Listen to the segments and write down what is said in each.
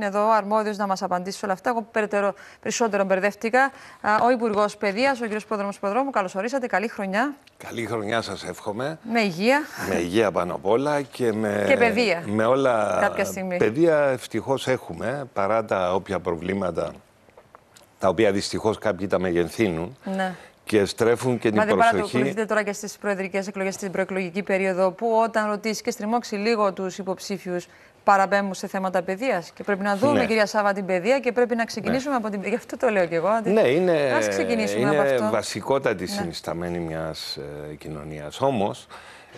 Είναι εδώ αρμόδιος να μας απαντήσει όλα αυτά. Εγώ περισσότερο μπερδεύτηκα. Ο Υπουργός Παιδείας, ο κ. Πρόδρομο Προδρόμου, καλώς ορίσατε. Καλή χρονιά. Καλή χρονιά σας εύχομαι. Με υγεία. Με υγεία πάνω απ' όλα και με. Και παιδεία. Με όλα. Κάποια στιγμή. Παιδεία ευτυχώς έχουμε παρά τα όποια προβλήματα τα οποία δυστυχώς κάποιοι τα μεγενθύνουν. Ναι. Και στρέφουν και την προσοχή. Μα δεν παρακολουθείτε τώρα και στις προεδρικές εκλογές, στην προεκλογική περίοδο, που όταν ρωτήσεις και στριμώξει λίγο τους υποψήφιους παραμπέμουν σε θέματα παιδείας. Και πρέπει να δούμε, ναι. κυρία Σάβα, την παιδεία και πρέπει να ξεκινήσουμε ναι. από την. Γι' αυτό το λέω κι εγώ. Ναι, είναι, Ας ξεκινήσουμε είναι από αυτό. βασικότατη ναι. συνισταμένη μιας ε, κοινωνίας. Όμως,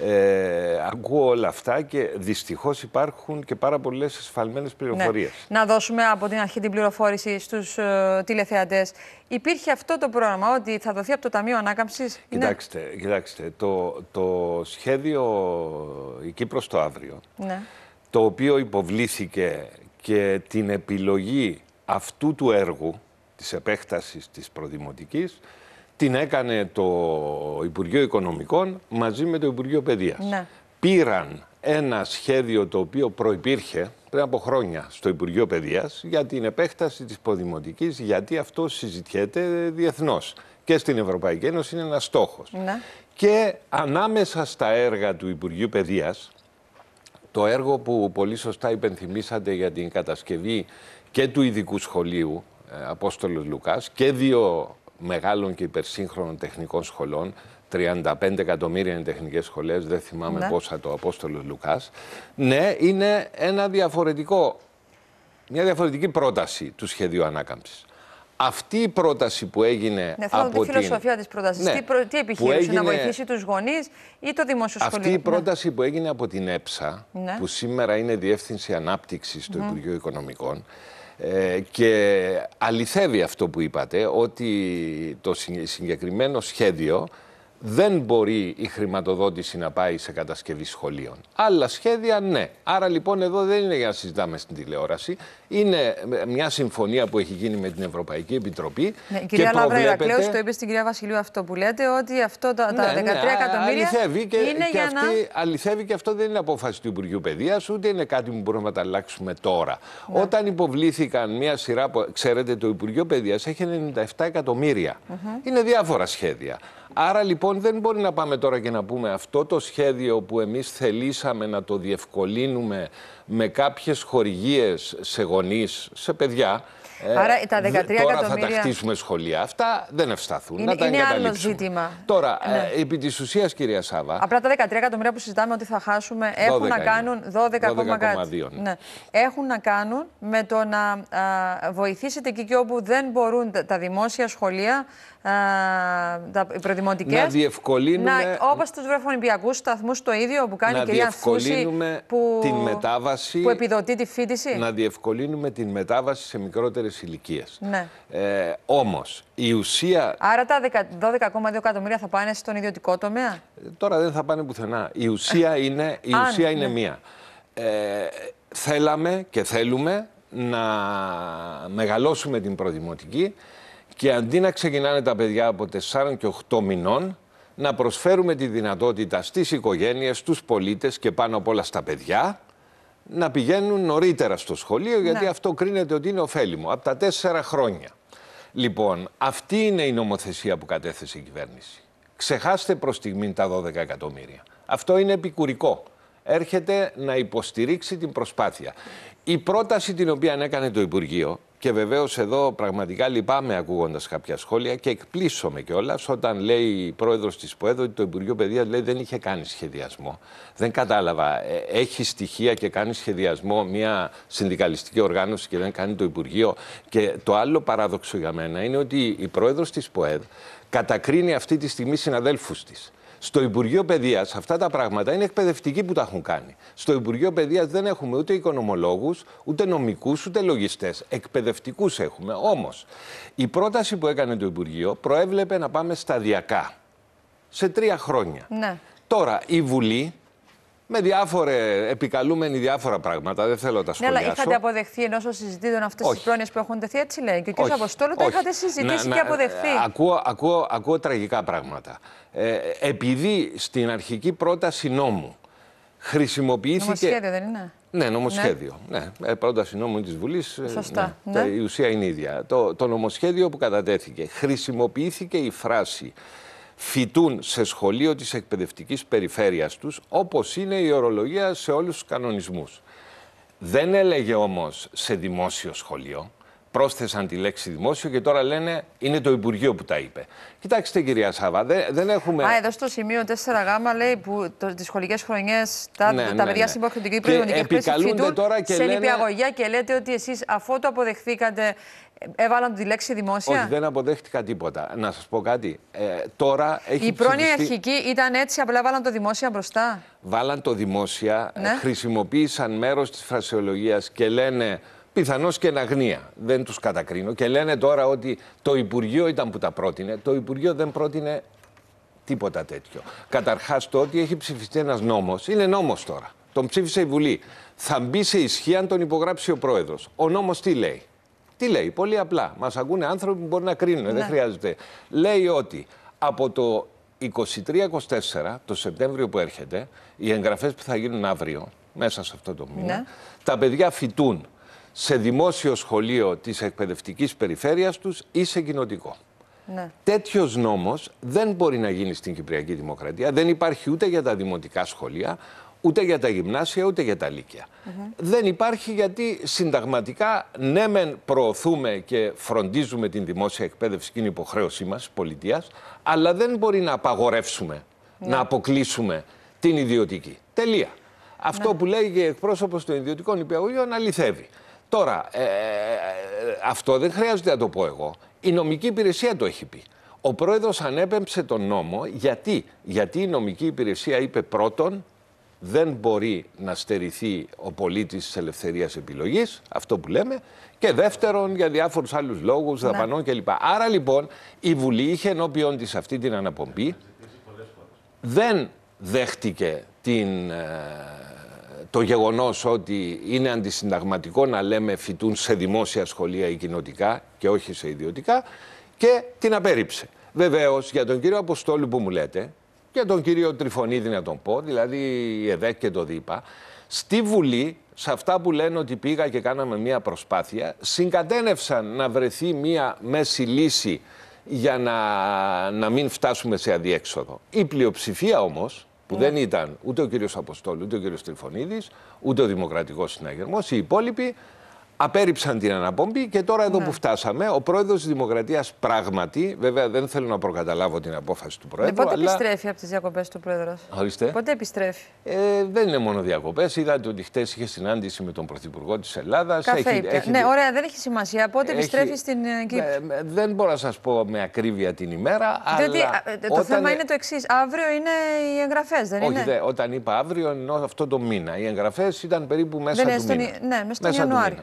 ε, ακούω όλα αυτά και δυστυχώς υπάρχουν και πάρα πολλές εσφαλμένες ναι. πληροφορίες. Να δώσουμε από την αρχή την πληροφόρηση στους ε, τηλεθεατές. Υπήρχε αυτό το πρόγραμμα ότι θα δοθεί από το Ταμείο Ανάκαμψης. Κοιτάξτε, ναι. κοιτάξτε το, το σχέδιο εκεί προ το αύριο. Ναι το οποίο υποβλήθηκε και την επιλογή αυτού του έργου, της επέκτασης της προδημοτικής, την έκανε το Υπουργείο Οικονομικών μαζί με το Υπουργείο Παιδείας. Ναι. Πήραν ένα σχέδιο το οποίο προϋπήρχε πριν από χρόνια στο Υπουργείο Παιδείας για την επέκταση της προδημοτικής, γιατί αυτό συζητιέται διεθνώς. Και στην Ευρωπαϊκή Ένωση είναι ένας στόχος. Ναι. Και ανάμεσα στα έργα του Υπουργείου Παιδείας, το έργο που πολύ σωστά υπενθυμίσατε για την κατασκευή και του ειδικού σχολείου ε, Απόστολος Λουκάς και δύο μεγάλων και υπερσύγχρονων τεχνικών σχολών 35 εκατομμύρια είναι τεχνικές σχολές, δεν θυμάμαι ναι. πόσα το Απόστολος Λουκάς. Ναι, είναι ένα διαφορετικό, μια διαφορετική πρόταση του σχεδίου ανάκαμψης. Αυτή η πρόταση που έγινε. Ναι, θέλω από τη φιλοσοφία της πρότασης. Ναι, τι, προ... τι επιχείρησε έγινε... να βοηθήσει τους γονείς ή το δημόσιο σχολείο. Αυτή η ναι. πρόταση ναι. που έγινε από την ΕΨΑ, ναι. που σήμερα είναι Διεύθυνση Ανάπτυξης στο mm. Υπουργείο Οικονομικών. Ε, και αληθεύει αυτό που είπατε, ότι το συγκεκριμένο σχέδιο δεν μπορεί η χρηματοδότηση να πάει σε κατασκευή σχολείων. Άλλα σχέδια ναι. Άρα λοιπόν εδώ δεν είναι για να συζητάμε στην τηλεόραση. Είναι μια συμφωνία που έχει γίνει με την Ευρωπαϊκή Επιτροπή. Ναι, κυρία κυρία προβλέπετε... πλέον το είπες στην κυρία Βασιλείου αυτό που λέτε, ότι αυτό τα, 13 ναι, ναι, εκατομμύρια αληθεύει και, είναι και για να... Αληθεύει και αυτό δεν είναι απόφαση του Υπουργείου Παιδείας, ούτε είναι κάτι που μπορούμε να τα αλλάξουμε τώρα. Ναι. Όταν υποβλήθηκαν μια σειρά, ξέρετε το Υπουργείο Παιδείας έχει 97 εκατομμύρια. Είναι διάφορα σχέδια. Άρα λοιπόν δεν μπορεί να πάμε τώρα και να πούμε αυτό το σχέδιο που εμείς θελήσαμε να το διευκολύνουμε με κάποιες χορηγίες σε γονείς, σε παιδιά, ε, Άρα τα 13 Τώρα θα τα χτίσουμε σχολεία. Αυτά δεν ευσταθούν. Είναι, να τα είναι άλλο ζήτημα. Τώρα, ε, ναι. Ε, επί της ουσίας, κυρία Σάβα. Απλά τα 13 εκατομμύρια που συζητάμε ότι θα χάσουμε έχουν να κάνουν. 12,2. 12 ναι. Έχουν να κάνουν με το να βοηθήσετε εκεί και όπου δεν μπορούν τα δημόσια σχολεία τα, οι προδημοτικές. Να διευκολύνουμε... Όπω όπως στους σταθμούς το ίδιο που κάνει και η διευκολύνουμε που, την μετάβαση... Που επιδοτεί τη φίτηση. Να διευκολύνουμε την μετάβαση σε μικρότερες ηλικίες. Ναι. Ε, όμως, η ουσία... Άρα τα 12,2 εκατομμύρια θα πάνε στον ιδιωτικό τομέα. Ε, τώρα δεν θα πάνε πουθενά. Η ουσία ε, είναι, η ουσία είναι ναι. μία. Ε, θέλαμε και θέλουμε να μεγαλώσουμε την προδημοτική και αντί να ξεκινάνε τα παιδιά από 4 και 8 μηνών, να προσφέρουμε τη δυνατότητα στις οικογένειες, στους πολίτες και πάνω απ' όλα στα παιδιά να πηγαίνουν νωρίτερα στο σχολείο, γιατί ναι. αυτό κρίνεται ότι είναι ωφέλιμο, από τα 4 χρόνια. Λοιπόν, αυτή είναι η νομοθεσία που κατέθεσε η κυβέρνηση. Ξεχάστε προς στιγμή τα 12 εκατομμύρια. Αυτό είναι επικουρικό. Έρχεται να υποστηρίξει την προσπάθεια. Η πρόταση την οποία έκανε το Υπουργείο και βεβαίως εδώ πραγματικά λυπάμαι ακούγοντας κάποια σχόλια και εκπλήσωμαι κιόλας όταν λέει η πρόεδρος της ΠΟΕΔ ότι το Υπουργείο Παιδείας λέει δεν είχε κάνει σχεδιασμό. Δεν κατάλαβα. Ε, έχει στοιχεία και κάνει σχεδιασμό μια συνδικαλιστική οργάνωση και δεν κάνει το Υπουργείο. Και το άλλο παράδοξο για μένα είναι ότι η πρόεδρος της ΠΟΕΔ κατακρίνει αυτή τη στιγμή συναδέλφους της. Στο Υπουργείο Παιδείας αυτά τα πράγματα είναι εκπαιδευτικοί που τα έχουν κάνει. Στο Υπουργείο Παιδείας δεν έχουμε ούτε οικονομολόγους, ούτε νομικούς, ούτε λογιστές. Εκπαιδευτικούς έχουμε. Όμως, η πρόταση που έκανε το Υπουργείο προέβλεπε να πάμε σταδιακά. Σε τρία χρόνια. Ναι. Τώρα, η Βουλή με διάφορε, επικαλούμενοι διάφορα πράγματα. Δεν θέλω να τα σχολιάσω. Ναι, αλλά είχατε αποδεχθεί ενώ όσο συζητήτων αυτές τις πρόνοιες που έχουν τεθεί, έτσι λέει. Και ο κ. Αποστόλου το είχατε συζητήσει να, και αποδεχθεί. Ε, ακούω, ακούω, ακούω τραγικά πράγματα. Ε, επειδή στην αρχική πρόταση νόμου χρησιμοποιήθηκε. Νομοσχέδιο δεν είναι. Ναι, νομοσχέδιο. Ναι. Ναι. Ε, πρόταση νόμου της Βουλής. Ε, Σωστά. Ναι. ναι. Η ουσία είναι ίδια. Το, το νομοσχέδιο που κατατέθηκε χρησιμοποιήθηκε η φράση φοιτούν σε σχολείο της εκπαιδευτικής περιφέρειας τους, όπως είναι η ορολογία σε όλους τους κανονισμούς. Δεν έλεγε όμως σε δημόσιο σχολείο, πρόσθεσαν τη λέξη δημόσιο και τώρα λένε είναι το Υπουργείο που τα είπε. Κοιτάξτε, κυρία Σάβα, δεν, δεν έχουμε. Α, εδώ στο σημείο 4Γ λέει που τις σχολικές χρονιές τα, ναι, τα ναι, παιδιά ναι. στην υποχρεωτική και τώρα σε λένε... νηπιαγωγιά και λέτε ότι εσείς αφού το αποδεχθήκατε ε, έβαλαν τη λέξη δημόσια. Όχι, δεν αποδέχτηκα τίποτα. Να σας πω κάτι. Ε, τώρα έχει Η πρώην αρχική ήταν έτσι, απλά βάλαν το δημόσια μπροστά. Βάλαν το δημόσια, ναι. χρησιμοποίησαν μέρος της φρασιολογίας και λένε πιθανώς και εν αγνία. Δεν τους κατακρίνω. Και λένε τώρα ότι το Υπουργείο ήταν που τα πρότεινε. Το Υπουργείο δεν πρότεινε τίποτα τέτοιο. Καταρχάς το ότι έχει ψηφιστεί ένας νόμος. Είναι νόμος τώρα. Τον ψήφισε η Βουλή. Θα μπει σε ισχύ αν τον υπογράψει ο Πρόεδρος. Ο νόμος τι λέει. Τι λέει, πολύ απλά. Μας ακούνε άνθρωποι που μπορεί να κρίνουν, ναι. δεν χρειάζεται. Λέει ότι από το 23-24, το Σεπτέμβριο που έρχεται, οι εγγραφές που θα γίνουν αύριο, μέσα σε αυτό το μήνα, ναι. τα παιδιά φοιτούν σε δημόσιο σχολείο της εκπαιδευτικής περιφέρειας τους ή σε κοινοτικό. Ναι. Τέτοιος νόμος δεν μπορεί να γίνει στην Κυπριακή Δημοκρατία. Δεν υπάρχει ούτε για τα δημοτικά σχολεία, ούτε για τα γυμνάσια ούτε για τα λύκεια. Δεν υπάρχει γιατί συνταγματικά ναι μεν προωθούμε και φροντίζουμε την δημόσια εκπαίδευση και είναι υποχρέωσή μας πολιτείας, αλλά δεν μπορεί να απαγορεύσουμε, ναι. να αποκλείσουμε την ιδιωτική. Τελεία. Αυτό ναι. που λέει και εκπρόσωπος των ιδιωτικών υπηαγωγείων αληθεύει. Τώρα, ε, ε, ε, αυτό δεν χρειάζεται να το πω εγώ. Η νομική υπηρεσία το έχει πει. Ο πρόεδρος ανέπεμψε τον νόμο γιατί, γιατί η νομική υπηρεσία είπε πρώτον δεν μπορεί να στερηθεί ο πολίτης της ελευθερίας επιλογής, αυτό που λέμε, και δεύτερον για διάφορους άλλους λόγους, ναι. δαπανών κλπ. Άρα λοιπόν η Βουλή είχε ενώπιον της αυτή την αναπομπή, δεν δέχτηκε την, ε, το γεγονός ότι είναι αντισυνταγματικό να λέμε φοιτούν σε δημόσια σχολεία ή κοινοτικά και όχι σε ιδιωτικά και την απέρριψε. Βεβαίως για τον κύριο Αποστόλου που μου λέτε, και τον κύριο Τριφωνίδη να τον πω, δηλαδή η ΕΔΕΚ και το ΔΥΠΑ, στη Βουλή, σε αυτά που λένε ότι πήγα και κάναμε μια προσπάθεια, συγκατένευσαν να βρεθεί μια μέση λύση για να, να μην φτάσουμε σε αδιέξοδο. Η πλειοψηφία όμως, που ναι. δεν ήταν ούτε ο κύριος Αποστόλου, ούτε ο κύριος Τριφωνίδης, ούτε ο Δημοκρατικός Συναγερμός, οι υπόλοιποι Απέριψαν την αναπομπή και τώρα εδώ ναι. που φτάσαμε, ο πρόεδρος της Δημοκρατίας, πράγματι, βέβαια δεν θέλω να προκαταλάβω την απόφαση του ναι, πρόεδρου. Ναι, πότε επιστρέφει από τις διακοπές του πρόεδρος. Ορίστε. Πότε επιστρέφει. Ε, δεν είναι μόνο διακοπές, Είδατε ότι χτες είχε συνάντηση με τον Πρωθυπουργό της Ελλάδας. Καφέ έχει, Ναι, ωραία, δεν έχει σημασία. Πότε επιστρέφει στην ε, Κύπρο. Ναι, ε, δεν μπορώ να σας πω με ακρίβεια την ημέρα, Διότι, ε, Το θέμα είναι το εξής. Αύριο είναι οι εγγραφές. δεν Όχι, είναι. όταν είπα αύριο, εννοώ αυτό το μήνα. Οι εγγραφές ήταν περίπου μέσα στον του Ναι, μέσα Ιανουάριο.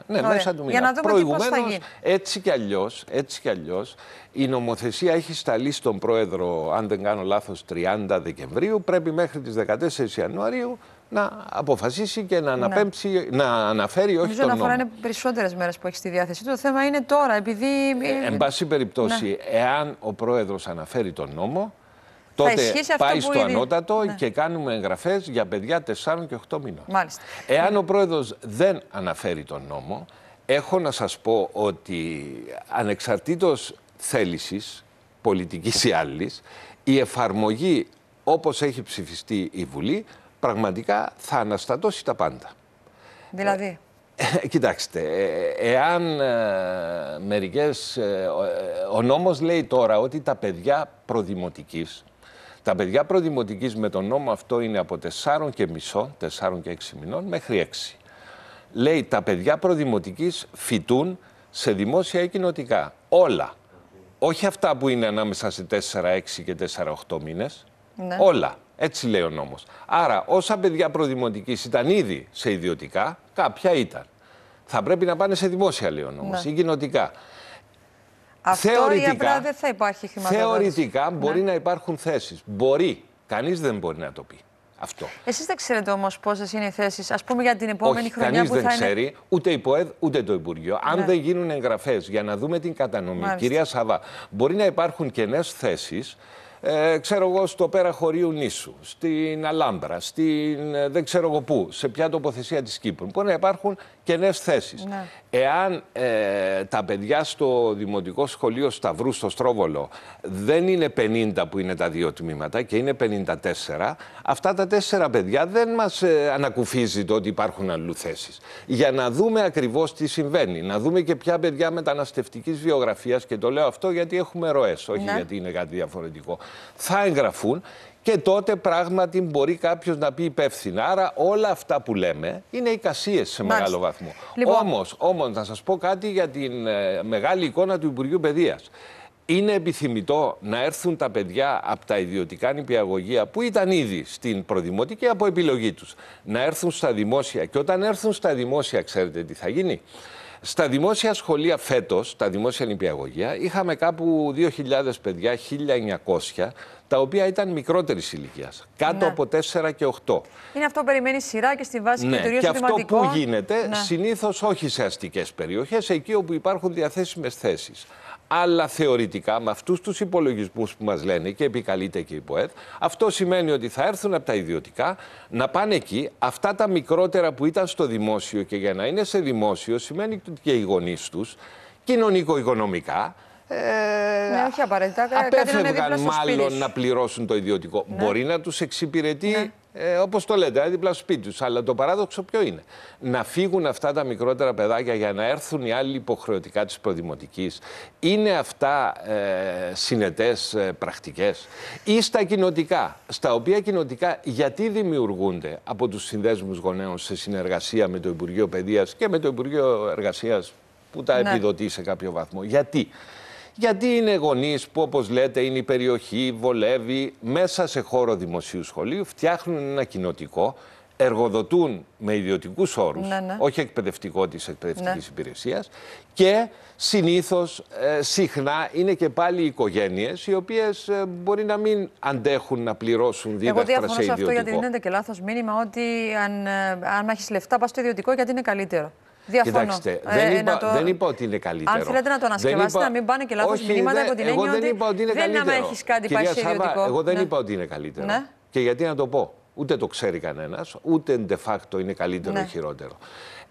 Για να δούμε Προηγουμένως, έτσι κι αλλιώς, έτσι κι αλλιώς, η νομοθεσία έχει σταλεί στον πρόεδρο, αν δεν κάνω λάθος 30 Δεκεμβρίου. Πρέπει μέχρι τις 14 Ιανουαρίου να αποφασίσει και να ναι. αναπέμψει, να, αναφέρει όχι τον νόμο. Νομίζω να περισσότερες μέρες που έχει στη διάθεσή του. Το θέμα είναι τώρα, επειδή... Ε, εν ε, πάση περιπτώσει, ναι. εάν ο πρόεδρος αναφέρει τον νόμο, Τότε πάει στο ήδη... ανώτατο ναι. και κάνουμε εγγραφές για παιδιά 4 και 8 μηνών. Μάλιστα. Εάν ο πρόεδρος δεν αναφέρει τον νόμο, έχω να σας πω ότι ανεξαρτήτως θέλησης, πολιτικής ή άλλης, η εφαρμογή όπως έχει ψηφιστεί η Βουλή πραγματικά θα αναστατώσει τα πάντα. Δηλαδή... Ε, κοιτάξτε, ε, εάν ε, μερικές... ο νόμος λέει τώρα ότι τα παιδιά προδημοτικής, τα παιδιά προδημοτικής με τον νόμο αυτό είναι από 4 και μισό, 4 και 6 μηνών, μέχρι 6 λέει τα παιδιά προδημοτικής φοιτούν σε δημόσια ή κοινοτικά. Όλα. Όχι αυτά που είναι ανάμεσα σε 4-6 και 4-8 μήνες. Ναι. Όλα. Έτσι λέει ο νόμος. Άρα όσα παιδιά προδημοτικής ήταν ήδη σε ιδιωτικά, κάποια ήταν. Θα πρέπει να πάνε σε δημόσια, λέει ο νόμος, ναι. ή κοινοτικά. Αυτό θεωρητικά, ή δεν θα υπάρχει Θεωρητικά μπορεί ναι. να υπάρχουν θέσεις. Μπορεί. Κανείς δεν μπορεί να το πει αυτό. Εσείς δεν ξέρετε όμως πόσες είναι οι θέσεις, ας πούμε, για την επόμενη Όχι, χρονιά που δεν ξέρει, ούτε η ΠΟΕΔ ούτε το Υπουργείο. Ναι. Αν δεν γίνουν εγγραφές για να δούμε την κατανομή, κυρία Σαβά, μπορεί να υπάρχουν κενές θέσεις. Ε, ξέρω εγώ, στο πέρα χωρίου νήσου, στην Αλάμπρα, στην, ε, δεν ξέρω πού, σε ποια τοποθεσία της Κύπρου. Μπορεί να υπάρχουν κενές θέσεις. Ναι. Εάν ε, τα παιδιά στο Δημοτικό Σχολείο Σταυρού στο Στρόβολο δεν είναι 50 που είναι τα δύο τμήματα και είναι 54, αυτά τα τέσσερα παιδιά δεν μας ε, ανακουφίζει το ότι υπάρχουν αλλού θέσεις. Για να δούμε ακριβώς τι συμβαίνει, να δούμε και ποια παιδιά μεταναστευτικής βιογραφίας και το λέω αυτό γιατί έχουμε ροές, όχι ναι. γιατί είναι κάτι διαφορετικό, θα εγγραφούν και τότε πράγματι μπορεί κάποιος να πει υπεύθυνα. Άρα όλα αυτά που λέμε είναι εικασίες σε μεγάλο βαθμό. Λοιπόν... Όμως, όμως, να σας πω κάτι για την ε, μεγάλη εικόνα του Υπουργείου Παιδείας. Είναι επιθυμητό να έρθουν τα παιδιά από τα ιδιωτικά νηπιαγωγεία που ήταν ήδη στην προδημοτική από επιλογή τους να έρθουν στα δημόσια και όταν έρθουν στα δημόσια ξέρετε τι θα γίνει. Στα δημόσια σχολεία φέτος, τα δημόσια νηπιαγωγεία, είχαμε κάπου 2.000 παιδιά, 1.900 τα οποία ήταν μικρότερης ηλικίας, κάτω ναι. από 4 και 8. Είναι αυτό που περιμένει σειρά και στη βάση ναι. και Και αυτό που γίνεται, ναι. συνήθως όχι σε αστικές περιοχές, εκεί όπου υπάρχουν διαθέσιμες θέσεις. Αλλά θεωρητικά, με αυτούς τους υπολογισμούς που μας λένε και επικαλείται και η ΠΟΕΔ, αυτό σημαίνει ότι θα έρθουν από τα ιδιωτικά να πάνε εκεί. Αυτά τα μικρότερα που ήταν στο δημόσιο και για να είναι σε δημόσιο, σημαίνει ότι και οι γονείς τους, κοινωνικο-οικονομικά, ε, ναι, όχι απαραίτητα. Ε, απέφευγαν μάλλον να πληρώσουν το ιδιωτικό. Ναι. Μπορεί να τους εξυπηρετεί ναι. ε, όπως το λέτε, ε, δίπλα σπίτι τους. Αλλά το παράδοξο ποιο είναι. Να φύγουν αυτά τα μικρότερα παιδάκια για να έρθουν οι άλλοι υποχρεωτικά της προδημοτικής. Είναι αυτά ε, συνετές ε, πρακτικές. Ή στα κοινοτικά. Στα οποία κοινοτικά γιατί δημιουργούνται από τους συνδέσμους γονέων σε συνεργασία με το Υπουργείο Παιδείας και με το Υπουργείο Εργασίας που τα ναι. επιδοτεί σε κάποιο βαθμό. Γιατί. Γιατί είναι γονείς που, όπως λέτε, είναι η περιοχή, βολεύει μέσα σε χώρο δημοσίου σχολείου, φτιάχνουν ένα κοινοτικό, εργοδοτούν με ιδιωτικούς όρους, ναι, ναι. όχι εκπαιδευτικό της εκπαιδευτικής ναι. υπηρεσίας και συνήθως, ε, συχνά είναι και πάλι οικογένειες οι οποίες ε, μπορεί να μην αντέχουν να πληρώσουν δίδακτρα σε ιδιωτικό. Εγώ διαφωνώ σε αυτό γιατί δίνεται και λάθος μήνυμα ότι αν, ε, αν έχεις λεφτά πας στο ιδιωτικό γιατί είναι καλύτερο. Διαφωνώ. Κοιτάξτε, ε, δεν, ε, είπα, δεν είπα ότι είναι καλύτερο. Αν θέλετε να το ανασκευάσετε, να μην πάνε και λάθος μηνύματα από την έννοια ότι δεν, είναι έχεις κάτι πάει σε ιδιωτικό. Εγώ δεν είπα ότι είναι καλύτερο. Ναι. Ναι. Και γιατί να το πω. Ούτε το ξέρει κανένας, ούτε de facto είναι καλύτερο ή ναι. χειρότερο.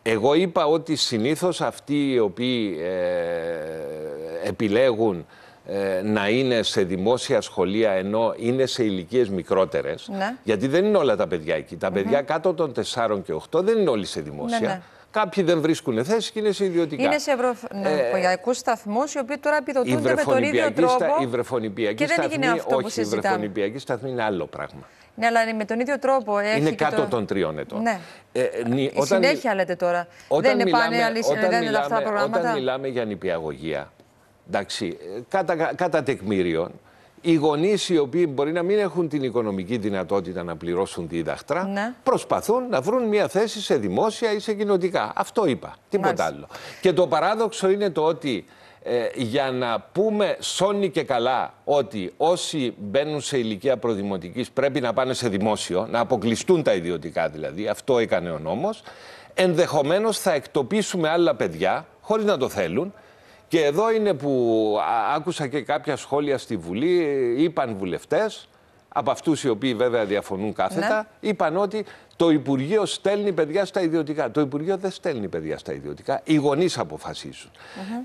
Εγώ είπα ότι συνήθως αυτοί οι οποίοι ε, επιλέγουν ε, να είναι σε δημόσια σχολεία ενώ είναι σε ηλικίες μικρότερες. Γιατί δεν είναι όλα τα παιδιά εκεί. Τα παιδιά κάτω των 4 και 8 δεν είναι όλοι σε δημόσια. Κάποιοι δεν βρίσκουν θέση και είναι σε ιδιωτικά. Είναι σε ευρωπαϊκού ναι, ε, σταθμούς, οι οποίοι τώρα επιδοτούνται με τον ίδιο τρόπο. η βρεφονιπιακή σταθμή, δεν έγινε αυτό όχι, που συζητάμε. η βρεφονιπιακή σταθμή είναι άλλο πράγμα. Ναι, αλλά με τον ίδιο τρόπο. Έχει είναι κάτω το... των τριών ετών. Ναι. Ε, νι, η συνέχεια λέτε τώρα. Όταν δεν είναι μιλάμε, πάνε, όταν δεν αυτά τα προγράμματα. Όταν μιλάμε για νηπιαγωγία, εντάξει, ε, κατά, κατά τεκμήριον, οι γονείς οι οποίοι μπορεί να μην έχουν την οικονομική δυνατότητα να πληρώσουν τη διδαχτρά, ναι. προσπαθούν να βρουν μια θέση σε δημόσια ή σε κοινοτικά. Αυτό είπα. Τίποτα άλλο. Και το παράδοξο είναι το ότι ε, για να πούμε σώνει και καλά ότι όσοι μπαίνουν σε ηλικία προδημοτικής πρέπει να πάνε σε δημόσιο, να αποκλειστούν τα ιδιωτικά δηλαδή, αυτό έκανε ο νόμος. ενδεχομένως θα εκτοπίσουμε άλλα παιδιά, χωρίς να το θέλουν, και εδώ είναι που άκουσα και κάποια σχόλια στη Βουλή, είπαν βουλευτές, από αυτούς οι οποίοι βέβαια διαφωνούν κάθετα, ναι. είπαν ότι το Υπουργείο στέλνει παιδιά στα ιδιωτικά. Το Υπουργείο δεν στέλνει παιδιά στα ιδιωτικά, οι γονείς αποφασίζουν.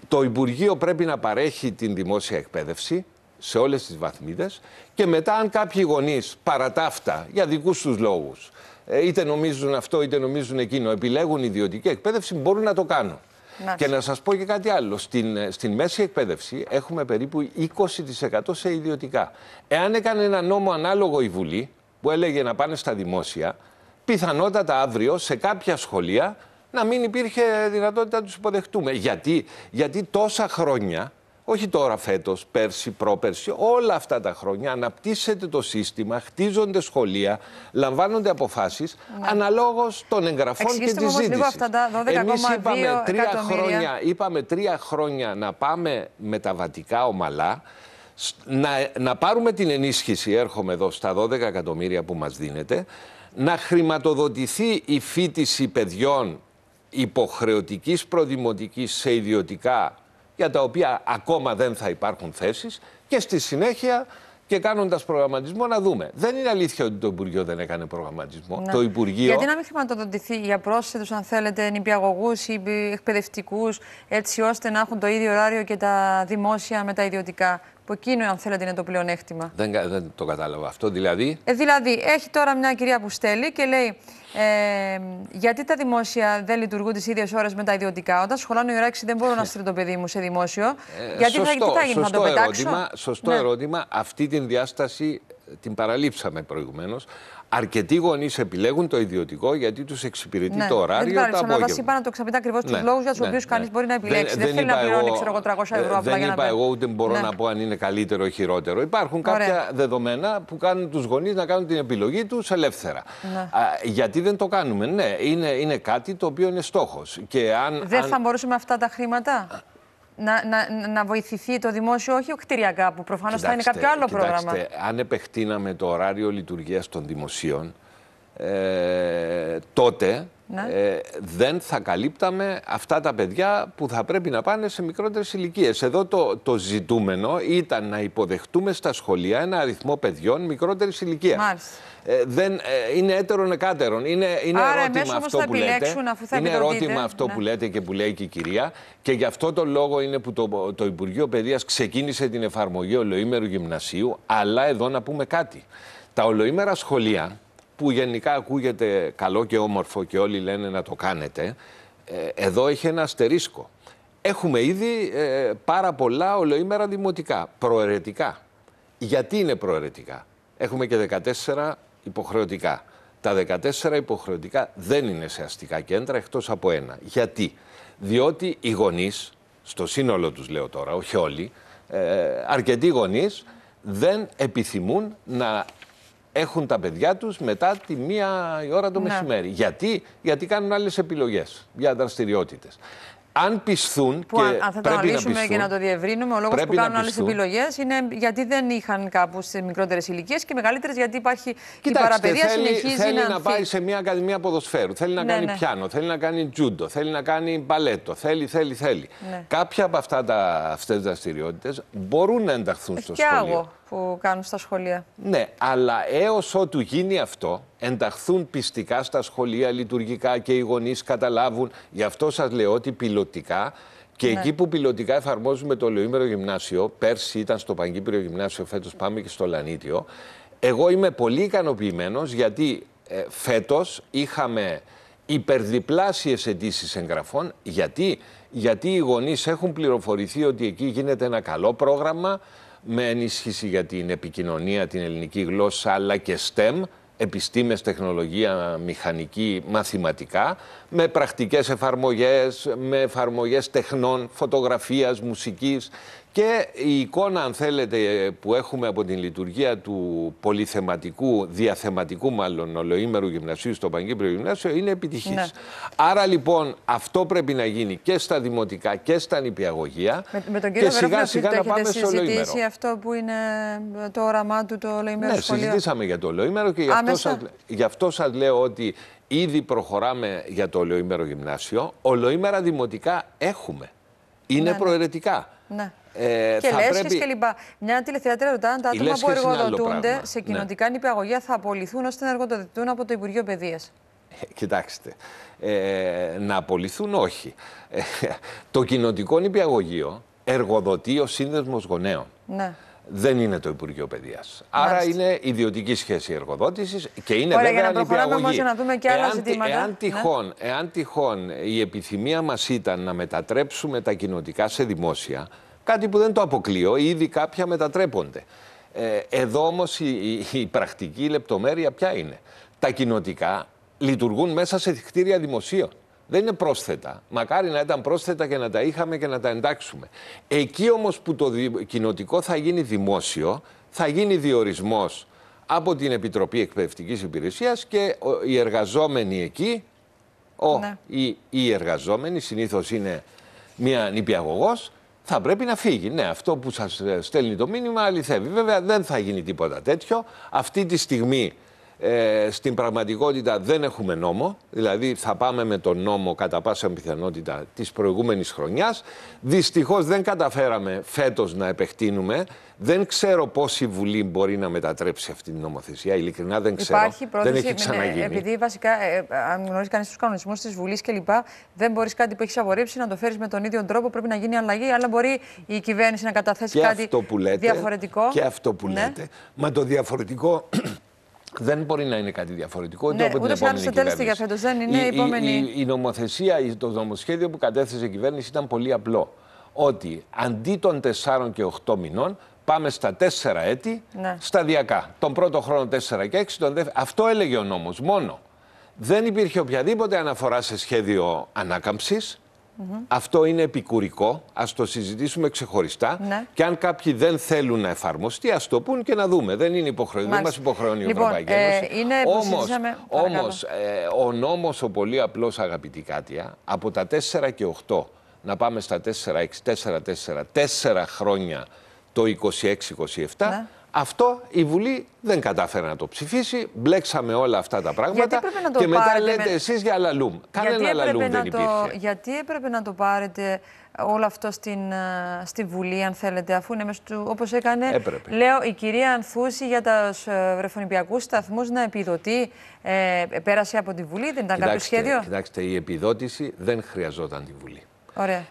Το Υπουργείο πρέπει να παρέχει την δημόσια εκπαίδευση σε όλες τις βαθμίδες και μετά αν κάποιοι γονείς παρατάφτα για δικούς τους λόγους, ε, είτε νομίζουν αυτό είτε νομίζουν εκείνο, επιλέγουν ιδιωτική εκπαίδευση, μπορούν να το κάνουν. Ναι. Και να σας πω και κάτι άλλο. Στην, ε, στην μέση εκπαίδευση έχουμε περίπου 20% σε ιδιωτικά. Εάν έκανε ένα νόμο ανάλογο η Βουλή, που έλεγε να πάνε στα δημόσια, πιθανότατα αύριο σε κάποια σχολεία να μην υπήρχε δυνατότητα να τους υποδεχτούμε. Γιατί, Γιατί τόσα χρόνια όχι τώρα φέτος, πέρσι, πρόπερσι, όλα αυτά τα χρόνια αναπτύσσεται το σύστημα, χτίζονται σχολεία, λαμβάνονται αποφάσεις ναι. αναλόγως των εγγραφών Εξηγήστε και τη ζήτηση. τα είπαμε, τρία χρόνια, είπαμε τρία χρόνια να πάμε μεταβατικά ομαλά. Να, να πάρουμε την ενίσχυση, έρχομαι εδώ, στα 12 εκατομμύρια που μας δίνεται, να χρηματοδοτηθεί η φίτηση παιδιών υποχρεωτικής προδημοτικής σε ιδιωτικά για τα οποία ακόμα δεν θα υπάρχουν θέσεις και στη συνέχεια και κάνοντας προγραμματισμό να δούμε. Δεν είναι αλήθεια ότι το Υπουργείο δεν έκανε προγραμματισμό. Ναι. Το Υπουργείο... Γιατί να μην χρηματοδοτηθεί για πρόσθετους, αν θέλετε, νηπιαγωγούς ή εκπαιδευτικούς, έτσι ώστε να έχουν το ίδιο ωράριο και τα δημόσια με τα ιδιωτικά που εκείνο, αν θέλετε, είναι το πλεονέκτημα. Δεν, δεν το κατάλαβα αυτό. Δηλαδή. Ε, δηλαδή, έχει τώρα μια κυρία που στέλνει και λέει. Ε, γιατί τα δημόσια δεν λειτουργούν τις ίδιες ώρες με τα ιδιωτικά. Όταν σχολάνε οι ώρα δεν μπορώ να ε. στείλω το παιδί μου σε δημόσιο. Ε, γιατί σωστό, θα, τι θα γίνει, το πετάξω. Ερώτημα, σωστό ναι. ερώτημα. Αυτή την διάσταση την παραλείψαμε προηγουμένως. Αρκετοί γονείς επιλέγουν το ιδιωτικό γιατί τους εξυπηρετεί ναι. το ωράριο. Δεν το απόγευμα. Μα είπα να το ξαπείτε ακριβώς τους ναι, λόγους για τους ναι. οποίους ναι. κανείς μπορεί να επιλέξει. Δεν, δεν, δεν θέλει να πληρώνει εγώ, 300 ευρώ ε, απλά δεν για να είπα εγώ ούτε μπορώ ναι. να πω αν είναι καλύτερο ή χειρότερο. Υπάρχουν Ωραία. κάποια δεδομένα που κάνουν τους γονείς να κάνουν την επιλογή τους ελεύθερα. Α, γιατί δεν το κάνουμε. Ναι, είναι, είναι κάτι το οποίο είναι στόχος. Δεν θα μπορούσαμε αυτά τα χρήματα να, να, να βοηθηθεί το δημόσιο, όχι ο κτηριακά, που προφανώς θα είναι κάποιο άλλο κοιτάξτε, πρόγραμμα. Αν επεκτείναμε το ωράριο λειτουργίας των δημοσίων, ε, τότε ναι. Ε, δεν θα καλύπταμε αυτά τα παιδιά που θα πρέπει να πάνε σε μικρότερες ηλικίες. Εδώ το, το ζητούμενο ήταν να υποδεχτούμε στα σχολεία ένα αριθμό παιδιών μικρότερης ηλικίας. Ε, δεν, ε, είναι έτερον εκάτερον. Είναι, είναι ερώτημα αυτό που λέτε. είναι ερώτημα αυτό που λέτε και που λέει και η κυρία. Και γι' αυτό το λόγο είναι που το, το Υπουργείο Παιδείας ξεκίνησε την εφαρμογή ολοήμερου γυμνασίου. Αλλά εδώ να πούμε κάτι. Τα ολοήμερα σχολεία που γενικά ακούγεται καλό και όμορφο και όλοι λένε να το κάνετε, ε, εδώ έχει ένα αστερίσκο. Έχουμε ήδη ε, πάρα πολλά ολοήμερα δημοτικά, προαιρετικά. Γιατί είναι προαιρετικά. Έχουμε και 14 υποχρεωτικά. Τα 14 υποχρεωτικά δεν είναι σε αστικά κέντρα εκτός από ένα. Γιατί. Διότι οι γονείς, στο σύνολο τους λέω τώρα, όχι όλοι, ε, αρκετοί γονείς δεν επιθυμούν να έχουν τα παιδιά τους μετά τη μία η ώρα το ναι. μεσημέρι. Γιατί? Γιατί κάνουν άλλες επιλογές για δραστηριότητες. Αν πισθούν. Που και αν θα το αναλύσουμε να πισθούν, και να το διευρύνουμε, ο λόγος που κάνουν άλλες επιλογές είναι γιατί δεν είχαν κάπου σε μικρότερες ηλικίες και μεγαλύτερες, γιατί υπάρχει Κοιτάξτε, η παραπαιδεία θέλει, συνεχίζει θέλει να. να πάει σε μια ακαδημία ποδοσφαίρου, θέλει να ναι, κάνει ναι. πιάνο, θέλει να κάνει τζούντο, θέλει να κάνει μπαλέτο. Θέλει, θέλει, θέλει. Ναι. Κάποια από αυτές τις δραστηριότητες μπορούν να ενταχθούν ε, στο σχολείο που κάνουν στα σχολεία. Ναι, αλλά έως ότου γίνει αυτό, ενταχθούν πιστικά στα σχολεία λειτουργικά και οι γονείς καταλάβουν. Γι' αυτό σας λέω ότι πιλωτικά και ναι. εκεί που πιλωτικά εφαρμόζουμε το Λεωήμερο Γυμνάσιο, πέρσι ήταν στο Παγκύπριο Γυμνάσιο, φέτος πάμε και στο Λανίτιο, εγώ είμαι πολύ ικανοποιημένος γιατί ε, φέτος είχαμε υπερδιπλάσιες αιτήσεις εγγραφών. Γιατί? Γιατί οι γονείς έχουν πληροφορηθεί ότι εκεί γίνεται ένα καλό πρόγραμμα, με ενίσχυση για την επικοινωνία, την ελληνική γλώσσα, αλλά και STEM, επιστήμες, τεχνολογία, μηχανική, μαθηματικά, με πρακτικές εφαρμογές, με εφαρμογές τεχνών, φωτογραφίας, μουσικής και η εικόνα, αν θέλετε, που έχουμε από την λειτουργία του πολυθεματικού, διαθεματικού μάλλον, ολοήμερου γυμνασίου στο Παγκύπριο Γυμνάσιο είναι επιτυχής. Ναι. Άρα λοιπόν αυτό πρέπει να γίνει και στα δημοτικά και στα νηπιαγωγεία. Με, τον κύριο και να πάμε στο ολοήμερο. αυτό που είναι το όραμά του το ολοήμερο ναι, σχολείο. Ναι, συζητήσαμε για το ολοήμερο και γι' αυτό, σας, γι αυτό σας λέω ότι ήδη προχωράμε για το ολοήμερο γυμνάσιο. Ολοήμερα δημοτικά έχουμε. Είναι ναι, ναι. προαιρετικά. Ναι. Ε, και λέσχε πρέπει... κλπ. Μια τηλεθεατρία ρωτά αν τα άτομα που εργοδοτούνται σε κοινωνικά ναι. νηπιαγωγεία θα απολυθούν ώστε να εργοδοτηθούν από το Υπουργείο Παιδείας. Ε, κοιτάξτε, ε, να απολυθούν όχι. Ε, το κοινωνικό νηπιαγωγείο εργοδοτεί ο σύνδεσμος γονέων. Ναι δεν είναι το Υπουργείο Παιδείας. Άρα είναι ιδιωτική σχέση εργοδότησης και είναι Ωραία, βέβαια για να να δούμε και άλλα εάν, ζητήματα. Εάν ναι. τυχόν, εάν τυχόν η επιθυμία μας ήταν να μετατρέψουμε τα κοινοτικά σε δημόσια, Κάτι που δεν το αποκλείω, ήδη κάποια μετατρέπονται. Ε, εδώ όμως η, η, πρακτική λεπτομέρεια ποια είναι. Τα κοινοτικά λειτουργούν μέσα σε κτίρια δημοσίων. Δεν είναι πρόσθετα. Μακάρι να ήταν πρόσθετα και να τα είχαμε και να τα εντάξουμε. Εκεί όμως που το κοινοτικό θα γίνει δημόσιο, θα γίνει διορισμός από την Επιτροπή Εκπαιδευτικής Υπηρεσίας και οι εργαζόμενοι εκεί, ο, ναι. οι, οι εργαζόμενοι, συνήθως είναι μία νηπιαγωγός, θα πρέπει να φύγει. Ναι, αυτό που σας ε, στέλνει το μήνυμα αληθεύει. Βέβαια δεν θα γίνει τίποτα τέτοιο. Αυτή τη στιγμή ε, στην πραγματικότητα δεν έχουμε νόμο, δηλαδή θα πάμε με τον νόμο κατά πάσα πιθανότητα της προηγούμενης χρονιάς. Δυστυχώς δεν καταφέραμε φέτος να επεκτείνουμε. Δεν ξέρω πώς η Βουλή μπορεί να μετατρέψει αυτή την νομοθεσία. Ειλικρινά δεν ξέρω. Υπάρχει πρόθεση δεν έχει ναι, ναι, ξαναγίνει. επειδή βασικά, ε, ε αν γνωρίζεις τους τους κανονισμούς της Βουλής κλπ., δεν μπορείς κάτι που έχεις απορρίψει να το φέρεις με τον ίδιο τρόπο. Πρέπει να γίνει αλλαγή, αλλά μπορεί η κυβέρνηση να καταθέσει κάτι διαφορετικό. Και αυτό που ναι. λέτε. Μα το διαφορετικό δεν μπορεί να είναι κάτι διαφορετικό. Ναι, ούτε από την επόμενη για φέτος, δεν είναι η, επόμενη. Η, η, η νομοθεσία, το νομοσχέδιο που κατέθεσε η κυβέρνηση ήταν πολύ απλό. Ότι αντί των 4 και 8 μηνών, πάμε στα 4 έτη ναι. σταδιακά. Τον πρώτο χρόνο 4 και 6, τον δεύτερο. Αυτό έλεγε ο νόμος μόνο. Δεν υπήρχε οποιαδήποτε αναφορά σε σχέδιο ανάκαμψης hmm Αυτό είναι επικουρικό. Ας το συζητήσουμε ξεχωριστά. Ναι. Και αν κάποιοι δεν θέλουν να εφαρμοστεί, ας το πούν και να δούμε. Δεν είναι υποχρεωτικό. Δεν μας υποχρεώνει ο Ευρωπαϊκή Ένωση. Όμω, ο νόμος, ο πολύ απλός αγαπητή Κάτια, από τα 4 και 8 να πάμε στα 4-6, 4-4, 4 χρόνια το 26-27. Αυτό η Βουλή δεν κατάφερε να το ψηφίσει. Μπλέξαμε όλα αυτά τα πράγματα. να το και μετά λέτε εσείς για αλαλούμ. Κανένα αλαλούμ δεν το... υπήρχε. Γιατί έπρεπε να το πάρετε όλο αυτό στην, ε, στη Βουλή, αν θέλετε, αφού είναι μέσα του, όπως έκανε, έπρεπε. λέω, η κυρία Ανθούση για του ε, βρεφονιπιακούς σταθμούς να επιδοτεί, ε, πέρασε από τη Βουλή, δεν ήταν κάποιο σχέδιο. Κοιτάξτε, η επιδότηση δεν χρειαζόταν τη Βουλή.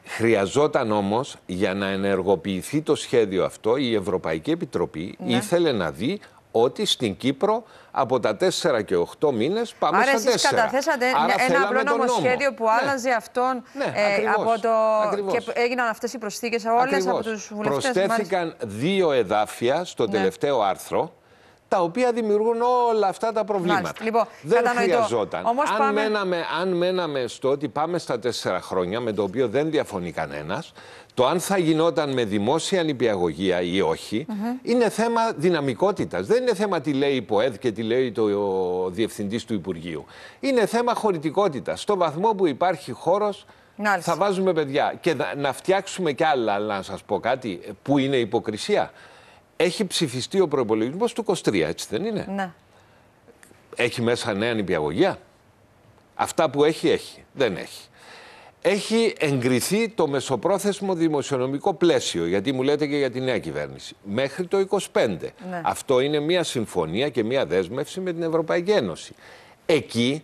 Χρειαζόταν όμως για να ενεργοποιηθεί το σχέδιο αυτό, η Ευρωπαϊκή Επιτροπή ναι. ήθελε να δει ότι στην Κύπρο από τα 4 και 8 μήνες πάμε στα 4. Άρα καταθέσατε ένα απλό νομοσχέδιο που ναι. άλλαζε αυτόν ναι, ε, από το... και έγιναν αυτές οι προσθήκες όλες από τους βουλευτές. Προσθέθηκαν δύο εδάφια στο ναι. τελευταίο άρθρο τα οποία δημιουργούν όλα αυτά τα προβλήματα. Λοιπόν, δεν κατανοητό. χρειαζόταν. Όμως αν, μέναμε, αν μέναμε στο ότι πάμε στα τέσσερα χρόνια, με το οποίο δεν διαφωνεί κανένας, το αν θα γινόταν με δημόσια νηπιαγωγία ή όχι, είναι θέμα δυναμικότητας. Δεν είναι θέμα τι λέει η ΠΟΕΔ και τι λέει το διευθυντής του Υπουργείου. Είναι θέμα χωρητικότητας. Στο βαθμό που υπάρχει χώρος. Θα βάζουμε παιδιά και να φτιάξουμε κι άλλα, αλλά να σας πω κάτι, που είναι υποκρισία. Έχει ψηφιστεί ο προπολογισμό του 23, έτσι δεν είναι. Ναι. Έχει μέσα νέα νηπιαγωγιά. Αυτά που έχει, έχει. Δεν έχει. Έχει εγκριθεί το μεσοπρόθεσμο δημοσιονομικό πλαίσιο, γιατί μου λέτε και για τη νέα κυβέρνηση, μέχρι το 25. Ναι. Αυτό είναι μια συμφωνία και μια δέσμευση με την Ευρωπαϊκή Ένωση. Εκεί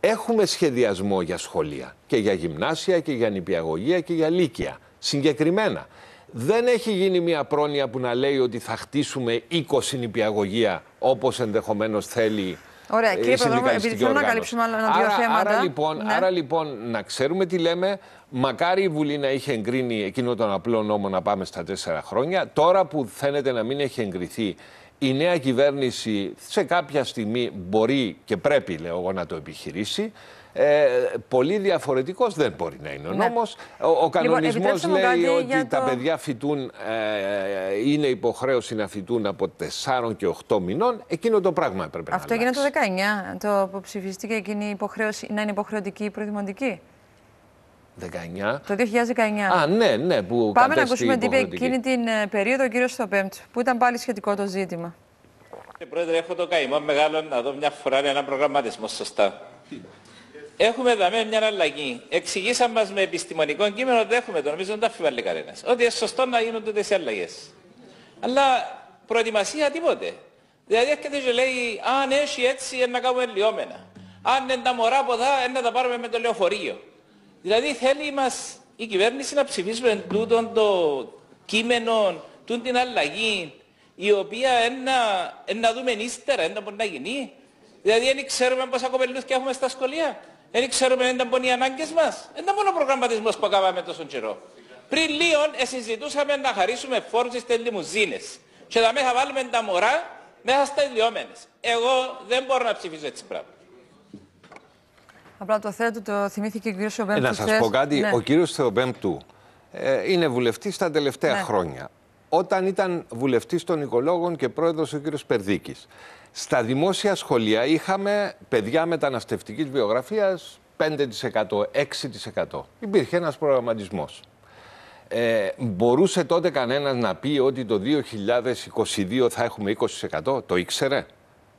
έχουμε σχεδιασμό για σχολεία και για γυμνάσια και για νηπιαγωγία και για λύκεια. Συγκεκριμένα. Δεν έχει γίνει μια πρόνοια που να λέει ότι θα χτίσουμε 20 νηπιαγωγεία όπως ενδεχομένως θέλει Ωραία, κύριε Παπαδρόμο, επειδή θέλω να καλύψουμε άλλο ένα-δύο θέματα. Άρα λοιπόν, ναι. άρα λοιπόν, να ξέρουμε τι λέμε. Μακάρι η Βουλή να είχε εγκρίνει εκείνο τον απλό νόμο να πάμε στα τέσσερα χρόνια. Τώρα που φαίνεται να μην έχει εγκριθεί, η νέα κυβέρνηση σε κάποια στιγμή μπορεί και πρέπει, λέω εγώ, να το επιχειρήσει. Ε, πολύ διαφορετικός δεν μπορεί να είναι ο ναι. νόμος. Ο, ο λοιπόν, κανονισμός λέει ότι τα παιδιά φοιτούν, ε, είναι υποχρέωση να φοιτούν από 4 και 8 μηνών. Εκείνο το πράγμα έπρεπε Αυτό να Αυτό έγινε το 19. Το ψηφιστήκε εκείνη η υποχρέωση να είναι υποχρεωτική η προδημοτική. 19. Το 2019. Α, ναι, ναι. Που Πάμε να ακούσουμε τι είπε εκείνη την ε, περίοδο, ο κύριος Στοπέμπτ... που ήταν πάλι σχετικό το ζήτημα. Κύριε Πρόεδρε, έχω το καημό μεγάλο να δω μια φορά ένα προγραμματισμό σωστά. Έχουμε δαμέ μια αλλαγή. Εξηγήσαμε μας με επιστημονικό κείμενο ότι έχουμε το, νομίζω δεν τα αφιβάλλει κανένας. Ότι είναι σωστό να γίνουν τέτοιε οι αλλαγές. Αλλά προετοιμασία τίποτε. Δηλαδή έρχεται και λέει, αν έχει έτσι να κάνουμε λιόμενα. Αν είναι τα μωρά ποδά, να τα πάρουμε με το λεωφορείο. Δηλαδή θέλει μας η κυβέρνηση να ψηφίσουμε τούτον το κείμενο, τούτον την αλλαγή, η οποία να, να δούμε ύστερα, να μπορεί να γίνει. Δηλαδή δεν ξέρουμε πόσα κοπελούθια έχουμε στα σχολεία. Δεν ξέρουμε αν ήταν οι ανάγκες μας. Δεν ήταν μόνο ο προγραμματισμός που κάναμε τόσο καιρό. Πριν λίγο ε, συζητούσαμε να χαρίσουμε φόρους στις λιμουζίνες. Και θα μέχα βάλουμε τα μωρά μέσα στα ιδιόμενες. Εγώ δεν μπορώ να ψηφίσω έτσι πράγμα. Απλά το θέατρο το θυμήθηκε ο κύριος Θεοπέμπτου. Ε, να σας πω κάτι, ναι. ο κύριος Θεοπέμπτου ε, είναι βουλευτής τα τελευταία ναι. χρόνια όταν ήταν βουλευτής των οικολόγων και πρόεδρος ο κύριος Περδίκης. Στα δημόσια σχολεία είχαμε παιδιά μεταναστευτικής βιογραφίας 5%, 6%. Υπήρχε ένας προγραμματισμός. Ε, μπορούσε τότε κανένας να πει ότι το 2022 θα έχουμε 20%. Το ήξερε.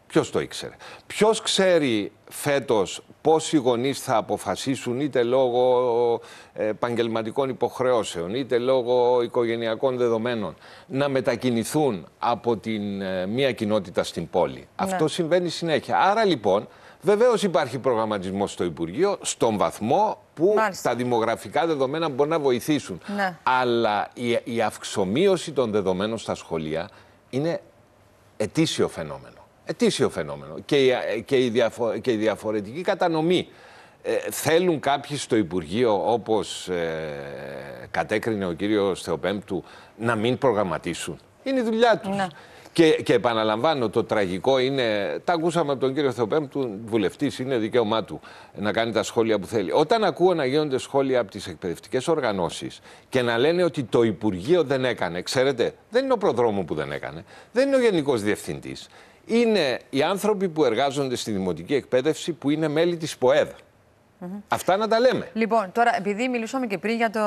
Ποιος το ήξερε. Ποιος ξέρει φέτος πόσοι γονείς θα αποφασίσουν είτε λόγω ε, επαγγελματικών υποχρεώσεων είτε λόγω οικογενειακών δεδομένων να μετακινηθούν από την ε, μία κοινότητα στην πόλη. Ναι. Αυτό συμβαίνει συνέχεια. Άρα λοιπόν, βεβαίως υπάρχει προγραμματισμός στο Υπουργείο στον βαθμό που τα δημογραφικά δεδομένα μπορεί να βοηθήσουν. Ναι. Αλλά η, η αυξομοίωση των δεδομένων στα σχολεία είναι ετήσιο φαινόμενο ετήσιο φαινόμενο. Και, ε, και, η, και η διαφορετική κατανομή. Ε, θέλουν κάποιοι στο Υπουργείο, όπως ε, κατέκρινε ο κύριος Θεοπέμπτου, να μην προγραμματίσουν. Είναι η δουλειά τους. Ναι. Και, και επαναλαμβάνω, το τραγικό είναι. Τα ακούσαμε από τον κύριο Θεοπέμπτου, βουλευτής, είναι δικαίωμά του να κάνει τα σχόλια που θέλει. Όταν ακούω να γίνονται σχόλια από τις εκπαιδευτικές οργανώσεις και να λένε ότι το Υπουργείο δεν έκανε, ξέρετε, δεν είναι ο προδρόμου που δεν έκανε, δεν είναι ο Γενικός Διευθυντής, είναι οι άνθρωποι που εργάζονται στη δημοτική εκπαίδευση που είναι μέλη της ΠΟΕΔ. Αυτά να τα λέμε. Λοιπόν, τώρα, επειδή μιλούσαμε και πριν για το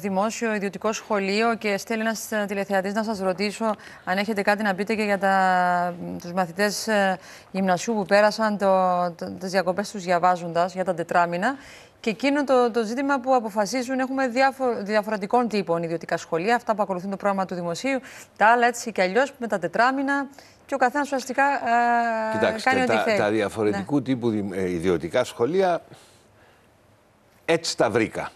δημόσιο ιδιωτικό σχολείο και στέλνει ένας ε, τηλεθεατής να σας ρωτήσω αν έχετε κάτι να πείτε και για τους μαθητές ε, γυμνασίου που πέρασαν το, το, τις διακοπές τους διαβάζοντας για τα τετράμινα. Και εκείνο το, το ζήτημα που αποφασίζουν έχουμε διάφο, διαφορετικών τύπων ιδιωτικά σχολεία, αυτά που ακολουθούν το πρόγραμμα του Δημοσίου, τα άλλα έτσι και αλλιώς με τα τετράμινα και ο καθένας ουσιαστικά ε, Κοιτάξτε, κάνει ό,τι τα, θέλει. Τα διαφορετικού ναι. τύπου ε, ιδιωτικά σχολεία έτσι τα βρήκα.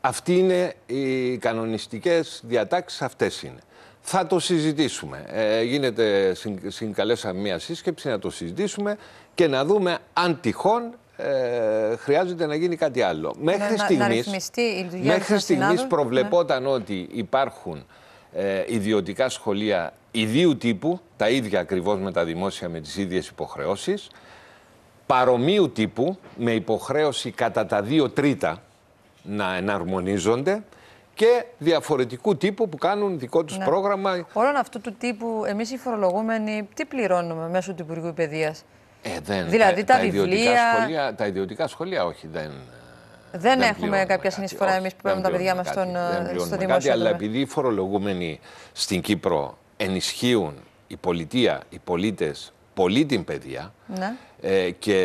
Αυτοί είναι οι κανονιστικές διατάξεις, αυτές είναι. Θα το συζητήσουμε. Ε, γίνεται, συγκαλέσαμε μια σύσκεψη να το συζητήσουμε και να δούμε αν τυχόν ε, χρειάζεται να γίνει κάτι άλλο. Μέχρι να, στιγμής, μέχρι προβλεπόταν ότι υπάρχουν ε, ιδιωτικά σχολεία ιδίου τύπου, τα ίδια ακριβώς με τα δημόσια με τις ίδιες υποχρεώσεις, παρομοίου τύπου με υποχρέωση κατά τα δύο τρίτα να εναρμονίζονται και διαφορετικού τύπου που κάνουν δικό τους ναι. πρόγραμμα. Όλων αυτού του τύπου εμείς οι φορολογούμενοι τι πληρώνουμε μέσω του Υπουργείου Παιδείας. Ε, δεν, δηλαδή τα, τα βιβλία... Ιδιωτικά σχολεία, τα ιδιωτικά σχολεία όχι, δεν... Δεν, δεν έχουμε κάποια συνεισφορά εμείς που παίρνουμε τα παιδιά μα στον ε, στο δημόσιο. Κάτι, αλλά επειδή οι φορολογούμενοι στην Κύπρο ενισχύουν η πολιτεία, οι πολίτες, πολύ την παιδεία. Ναι. Ε, και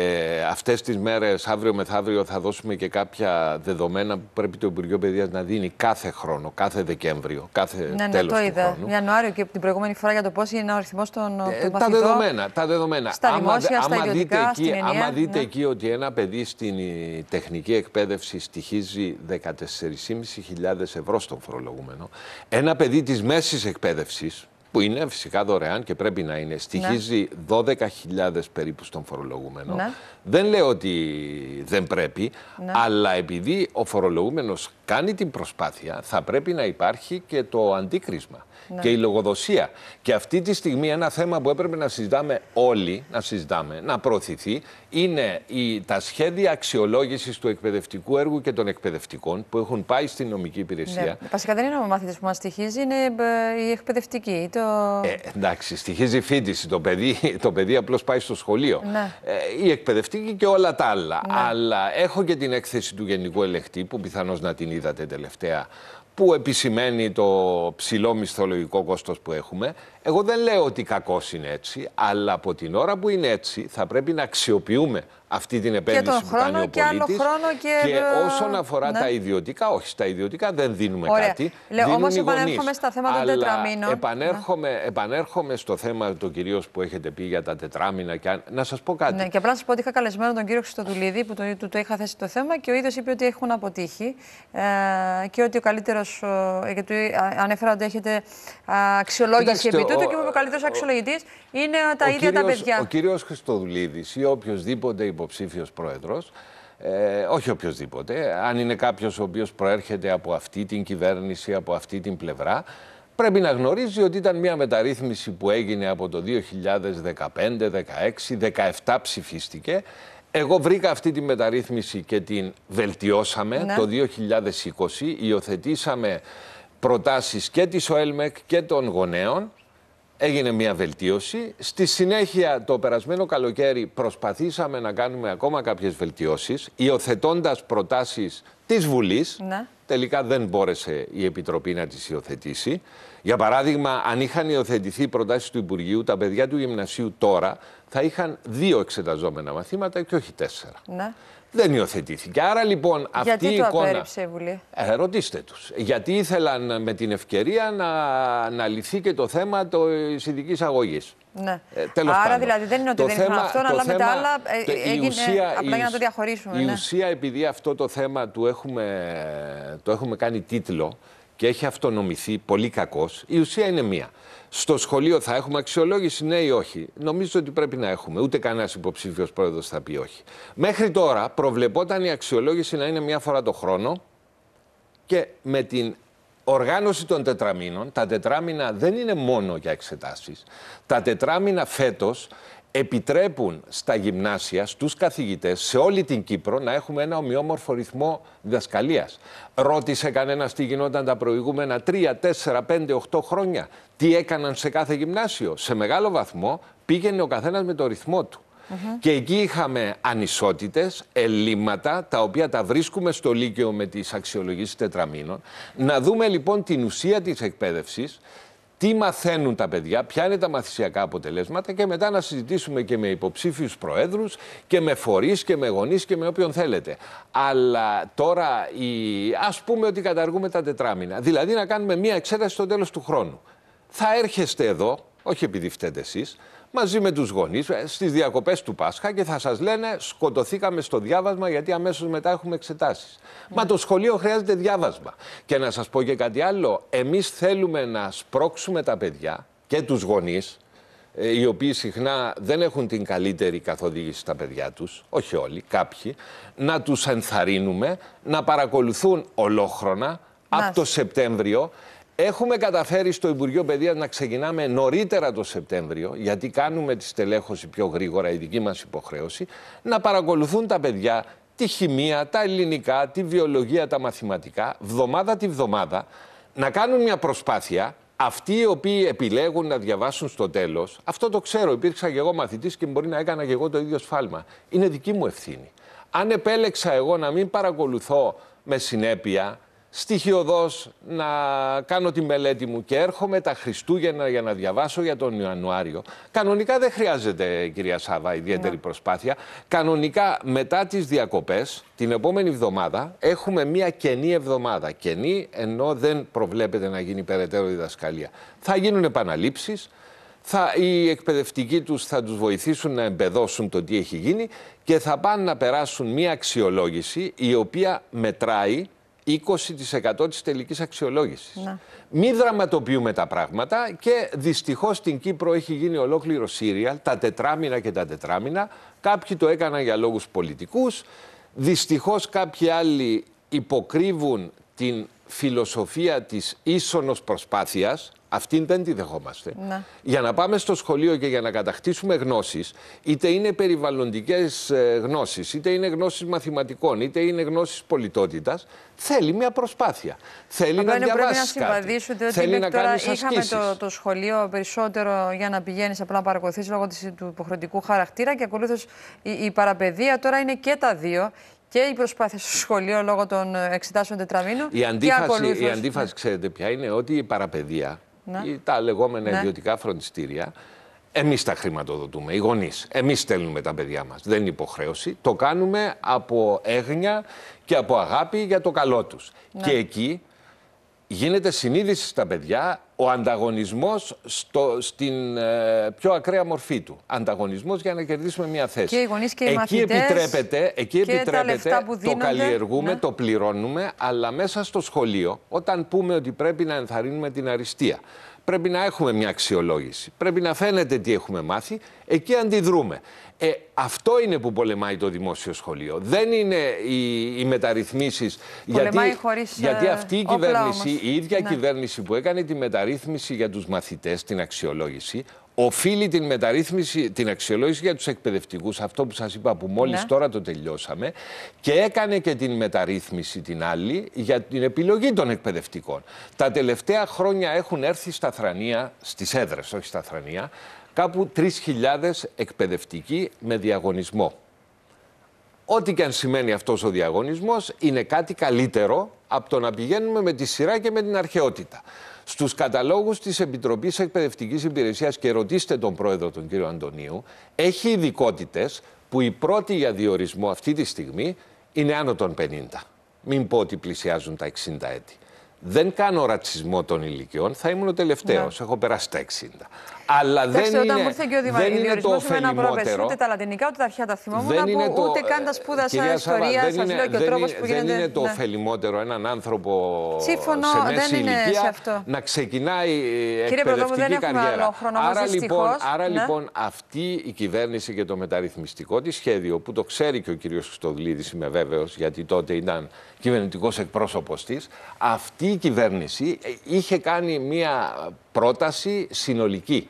αυτές τις μέρες, αύριο μεθαύριο, θα δώσουμε και κάποια δεδομένα που πρέπει το Υπουργείο Παιδείας να δίνει κάθε χρόνο, κάθε Δεκέμβριο, κάθε ναι, ναι, το είδα. χρόνου. Ιανουάριο και την προηγούμενη φορά για το πώς είναι ο αριθμός των ε, Τα δεδομένα, τα δεδομένα. Στα άμα, δημόσια, στα ιδιωτικά, δείτε εκεί, άμα ναι. δείτε ναι. εκεί ότι ένα παιδί στην ε, τεχνική εκπαίδευση στοιχίζει 14.500 ευρώ στον φορολογούμενο, ένα παιδί της μέσης εκπαίδευσης, που είναι φυσικά δωρεάν και πρέπει να είναι. Στοιχίζει ναι. 12.000 περίπου στον φορολογούμενο. Ναι. Δεν λέω ότι δεν πρέπει, ναι. αλλά επειδή ο φορολογούμενος κάνει την προσπάθεια, θα πρέπει να υπάρχει και το αντίκρισμα. Ναι. και η λογοδοσία. Και αυτή τη στιγμή ένα θέμα που έπρεπε να συζητάμε όλοι, να συζητάμε, να προωθηθεί, είναι η, τα σχέδια αξιολόγησης του εκπαιδευτικού έργου και των εκπαιδευτικών που έχουν πάει στην νομική υπηρεσία. Ναι. Βασικά δεν είναι ο μαθητή που μας στοιχίζει, είναι ε, η εκπαιδευτική. Το... Ε, εντάξει, στοιχίζει η φίτηση. Το παιδί, το παιδί απλώς πάει στο σχολείο. Ναι. Ε, η εκπαιδευτική και όλα τα άλλα. Ναι. Αλλά έχω και την έκθεση του Γενικού Ελεκτή που πιθανώς να την είδατε τελευταία που επισημαίνει το ψηλό μισθολογικό κόστος που έχουμε. Εγώ δεν λέω ότι κακό είναι έτσι, αλλά από την ώρα που είναι έτσι θα πρέπει να αξιοποιούμε αυτή την επένδυση και τον που κάνει ο Και άλλο χρόνο και... και ε, όσον αφορά ναι. τα ιδιωτικά, όχι, στα ιδιωτικά δεν δίνουμε Ωραία. κάτι. Λέω, όμως επανέρχομαι στα θέματα των τετραμήνων. Επανέρχομαι, ναι. επανέρχομαι στο θέμα το κυρίως που έχετε πει για τα τετράμινα. Και... Να σας πω κάτι. Ναι, και απλά να σας πω ότι είχα καλεσμένο τον κύριο Χρυστοδουλίδη που του το, το είχα θέσει το θέμα και ο ίδιος είπε ότι έχουν αποτύχει ε, και ότι ο καλύτερος, γιατί ε, του ανέφερα ότι έχετε αξιολόγηση επί τούτου και ο, καλύτερος καλύτερος αξιολογητής είναι τα ίδια τα παιδιά. Ο κύριος Χρυστοδουλίδη ή οποιοδήποτε υποψήφιος πρόεδρος, ε, όχι οποιοδήποτε, αν είναι κάποιος ο οποίος προέρχεται από αυτή την κυβέρνηση, από αυτή την πλευρά, πρέπει να γνωρίζει ότι ήταν μια μεταρρύθμιση που έγινε από το 2015, 2016 17 ψηφίστηκε. Εγώ βρήκα αυτή τη μεταρρύθμιση και την βελτιώσαμε ναι. το 2020, υιοθετήσαμε προτάσεις και της ΟΕΛΜΕΚ και των γονέων Έγινε μια βελτίωση. Στη συνέχεια το περασμένο καλοκαίρι προσπαθήσαμε να κάνουμε ακόμα κάποιες βελτιώσεις, υιοθετώντας προτάσεις της Βουλής. Ναι. Τελικά δεν μπόρεσε η Επιτροπή να τις υιοθετήσει. Για παράδειγμα, αν είχαν υιοθετηθεί προτάσεις του Υπουργείου, τα παιδιά του γυμνασίου τώρα θα είχαν δύο εξεταζόμενα μαθήματα και όχι τέσσερα. Ναι δεν υιοθετήθηκε. Άρα λοιπόν αυτή Γιατί η το εικόνα. η Βουλή. Ε, ρωτήστε τους. Γιατί ήθελαν με την ευκαιρία να, να λυθεί και το θέμα της ειδικής αγωγής. Ναι. Ε, τέλος Άρα δηλαδή δεν είναι ότι το δεν θέμα, αυτόν, αλλά θέμα, με τα άλλα ε, η έγινε ουσία, απλά για να το διαχωρίσουμε. Η ναι. ουσία επειδή αυτό το θέμα του έχουμε, το έχουμε κάνει τίτλο και έχει αυτονομηθεί πολύ κακός, η ουσία είναι μία στο σχολείο θα έχουμε αξιολόγηση, ναι ή όχι. Νομίζω ότι πρέπει να έχουμε. Ούτε κανένας υποψήφιος πρόεδρος θα πει όχι. Μέχρι τώρα προβλεπόταν η αξιολόγηση να είναι μία φορά το χρόνο και με την οργάνωση των τετραμήνων, τα τετράμινα δεν είναι μόνο για εξετάσεις. Τα τετράμινα φέτος επιτρέπουν στα γυμνάσια, στους καθηγητές, σε όλη την Κύπρο να έχουμε ένα ομοιόμορφο ρυθμό διδασκαλίας. Ρώτησε κανένας τι γινόταν τα προηγούμενα 3, 4, 5, 8 χρόνια. Τι έκαναν σε κάθε γυμνάσιο. Σε μεγάλο βαθμό πήγαινε ο καθένας με το ρυθμό του. Και εκεί είχαμε ανισότητες, ελλείμματα, τα οποία τα βρίσκουμε στο Λύκειο με τις αξιολογήσεις τετραμήνων. Να δούμε λοιπόν την ουσία της εκπαίδευσης, τι μαθαίνουν τα παιδιά, ποια είναι τα μαθησιακά αποτελέσματα και μετά να συζητήσουμε και με υποψήφιους προέδρους και με φορείς και με γονείς και με όποιον θέλετε. Αλλά τώρα η... ας πούμε ότι καταργούμε τα τετράμινα. Δηλαδή να κάνουμε μία εξέταση στο τέλος του χρόνου. Θα έρχεστε εδώ, όχι επειδή φταίτε εσείς, μαζί με τους γονείς ε, στις διακοπές του Πάσχα και θα σας λένε σκοτωθήκαμε στο διάβασμα γιατί αμέσως μετά έχουμε εξετάσεις. Μα ναι. το σχολείο χρειάζεται διάβασμα. Και να σας πω και κάτι άλλο, εμείς θέλουμε να σπρώξουμε τα παιδιά και τους γονείς ε, οι οποίοι συχνά δεν έχουν την καλύτερη καθοδήγηση στα παιδιά τους, όχι όλοι, κάποιοι, να τους ενθαρρύνουμε να παρακολουθούν ολόχρονα από το Σεπτέμβριο Έχουμε καταφέρει στο Υπουργείο Παιδείας να ξεκινάμε νωρίτερα το Σεπτέμβριο, γιατί κάνουμε τη στελέχωση πιο γρήγορα, η δική μας υποχρέωση, να παρακολουθούν τα παιδιά τη χημεία, τα ελληνικά, τη βιολογία, τα μαθηματικά, βδομάδα τη βδομάδα, να κάνουν μια προσπάθεια. Αυτοί οι οποίοι επιλέγουν να διαβάσουν στο τέλος, αυτό το ξέρω, υπήρξα και εγώ μαθητής και μπορεί να έκανα και εγώ το ίδιο σφάλμα. Είναι δική μου ευθύνη. Αν επέλεξα εγώ να μην παρακολουθώ με συνέπεια στοιχειοδός να κάνω τη μελέτη μου και έρχομαι τα Χριστούγεννα για να διαβάσω για τον Ιανουάριο. Κανονικά δεν χρειάζεται, κυρία Σάβα, ιδιαίτερη ναι. προσπάθεια. Κανονικά μετά τις διακοπές, την επόμενη εβδομάδα, έχουμε μια καινή εβδομάδα. Κενή ενώ δεν προβλέπεται να γίνει περαιτέρω διδασκαλία. Θα γίνουν επαναλήψεις, θα, οι εκπαιδευτικοί τους θα τους βοηθήσουν να εμπεδώσουν το τι έχει γίνει και θα πάνε να περάσουν μια αξιολόγηση η οποία μετράει 20% της τελικής αξιολόγησης. Να. Μη δραματοποιούμε τα πράγματα και δυστυχώς στην Κύπρο έχει γίνει ολόκληρο σύριαλ, τα τετράμινα και τα τετράμινα. Κάποιοι το έκαναν για λόγους πολιτικούς, δυστυχώς κάποιοι άλλοι υποκρύβουν την φιλοσοφία της ίσονος προσπάθειας, Αυτήν δεν τη δεχόμαστε. Ναι. Για να πάμε στο σχολείο και για να κατακτήσουμε γνώσεις, είτε είναι περιβαλλοντικές ε, γνώσεις, είτε είναι γνώσεις μαθηματικών, είτε είναι γνώσεις πολιτότητας, θέλει μια προσπάθεια. Θέλει να διαβάσει. Πρέπει να συμβαδίσουν, ότι να τώρα είχαμε το, σχολείο περισσότερο για να πηγαίνεις απλά να παρακολουθείς λόγω του υποχρεωτικού χαρακτήρα και ακολούθως η, η παραπαιδεία. Τώρα είναι και τα δύο και η προσπάθεια στο σχολείο λόγω των ε, εξετάσεων τετραμήνων. Η αντίφαση, η αντίφαση ναι. ξέρετε ποια είναι, ότι η παραπαιδεία ναι. ή τα λεγόμενα ναι. ιδιωτικά φροντιστήρια. εμείς τα χρηματοδοτούμε, οι γονείς. Εμείς στέλνουμε τα παιδιά μας, Δεν είναι υποχρέωση. Το κάνουμε από έγνοια και από αγάπη για το καλό τους. Ναι. Και εκεί γίνεται συνείδηση στα παιδιά ο ανταγωνισμός στο, στην ε, πιο ακραία μορφή του. Ανταγωνισμός για να κερδίσουμε μια θέση. Και οι γονείς και οι εκεί μαθητές, επιτρέπεται, εκεί και επιτρέπεται που δίνονται, το καλλιεργούμε, ναι. το πληρώνουμε, αλλά μέσα στο σχολείο, όταν πούμε ότι πρέπει να ενθαρρύνουμε την αριστεία, πρέπει να έχουμε μια αξιολόγηση. Πρέπει να φαίνεται τι έχουμε μάθει. Εκεί αντιδρούμε. Ε, αυτό είναι που πολεμάει το δημόσιο σχολείο. Δεν είναι οι, οι μεταρρυθμίσεις. Γιατί, ε, γιατί αυτή η κυβέρνηση, η ίδια ναι. κυβέρνηση που έκανε τη μεταρρύθμιση για τους μαθητές, την αξιολόγηση, οφείλει την μεταρρύθμιση, την αξιολόγηση για τους εκπαιδευτικούς, αυτό που σας είπα που μόλις ναι. τώρα το τελειώσαμε, και έκανε και την μεταρρύθμιση την άλλη για την επιλογή των εκπαιδευτικών. Τα τελευταία χρόνια έχουν έρθει στα θρανία, στις έδρες, όχι στα θρανία, κάπου 3.000 εκπαιδευτικοί με διαγωνισμό. Ό,τι και αν σημαίνει αυτός ο διαγωνισμός είναι κάτι καλύτερο από το να πηγαίνουμε με τη σειρά και με την αρχαιότητα. Στους καταλόγους της Επιτροπής Εκπαιδευτικής Υπηρεσίας και ρωτήστε τον πρόεδρο τον κύριο Αντωνίου, έχει ειδικότητες που η πρώτη για διορισμό αυτή τη στιγμή είναι άνω των 50. Μην πω ότι πλησιάζουν τα 60 έτη. Δεν κάνω ρατσισμό των ηλικιών, θα ήμουν ο τελευταίος. Ναι. Έχω περάσει τα 60. Αλλά δεν Λέξτε, όταν είναι, ήρθε και ο Δημαρχή, δεν είναι το ωφελημότερο. Ούτε τα λατινικά, ούτε τα αρχαία τα θυμόμουν. το, ούτε καν τα ε, σπούδασα ιστορία. Σα λέω και ο τρόπο που γίνεται. Δεν είναι το ωφελημότερο ναι. έναν άνθρωπο Σύμφωνο, σε μέση ηλικία να ξεκινάει ε, Κύριε εκπαιδευτική καριέρα. Άρα λοιπόν, ναι. άρα λοιπόν αυτή η κυβέρνηση και το μεταρρυθμιστικό της σχέδιο που το ξέρει και ο κ. Χρυστοδουλίδη, είμαι βέβαιος, γιατί τότε ήταν κυβερνητικός εκπρόσωπος της, αυτή η κυβέρνηση ε, είχε κάνει μία πρόταση συνολική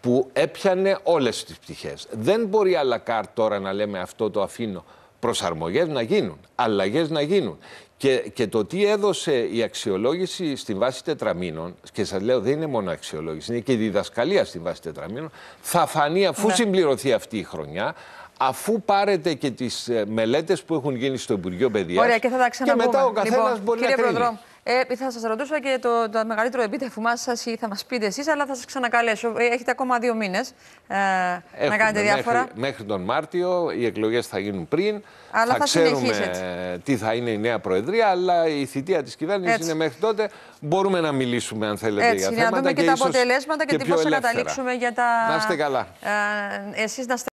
που έπιανε όλες τις πτυχές. Δεν μπορεί αλακάρ τώρα να λέμε αυτό το αφήνω. Προσαρμογές να γίνουν, αλλαγές να γίνουν. Και, και το τι έδωσε η αξιολόγηση στην βάση τετραμήνων, και σας λέω δεν είναι μόνο αξιολόγηση, είναι και η διδασκαλία στην βάση τετραμήνων, θα φανεί αφού ναι. συμπληρωθεί αυτή η χρονιά, αφού πάρετε και τις ε, μελέτες που έχουν γίνει στο Υπουργείο Παιδείας Ωραία, και, θα τα μετά ο καθένας λοιπόν, μπορεί να κρίνει. Ε, θα σας ρωτούσα και το, το μεγαλύτερο επίτευγμά σας ή θα μας πείτε εσείς, αλλά θα σας ξανακαλέσω. Ε, έχετε ακόμα δύο μήνες ε, να κάνετε διάφορα. Μέχρι, μέχρι τον Μάρτιο, οι εκλογές θα γίνουν πριν. Αλλά θα, θα ξέρουμε τι θα είναι η νέα Προεδρία, αλλά η θητεία της κυβέρνησης είναι μέχρι τότε. Μπορούμε να μιλήσουμε, αν θέλετε, Έτσι, για θέματα. Να δούμε και, και τα αποτελέσματα και, και τι θα καταλήξουμε για τα. Να είστε καλά. Ε, εσείς να